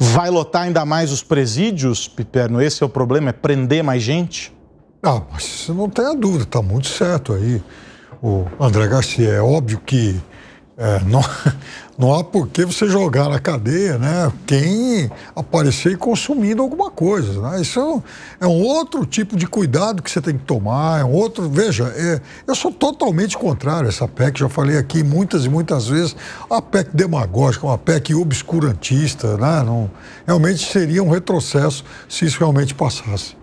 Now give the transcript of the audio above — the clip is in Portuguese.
Vai lotar ainda mais os presídios, Piperno? Esse é o problema, é prender mais gente? Ah, mas não tenha dúvida, está muito certo aí. O André Garcia, é óbvio que é, não, não há por que você jogar na cadeia né, quem aparecer consumindo alguma coisa. Né? Isso é um, é um outro tipo de cuidado que você tem que tomar, é um outro. Veja, é, eu sou totalmente contrário a essa PEC, já falei aqui muitas e muitas vezes, a PEC demagógica, uma PEC obscurantista, né? não, realmente seria um retrocesso se isso realmente passasse.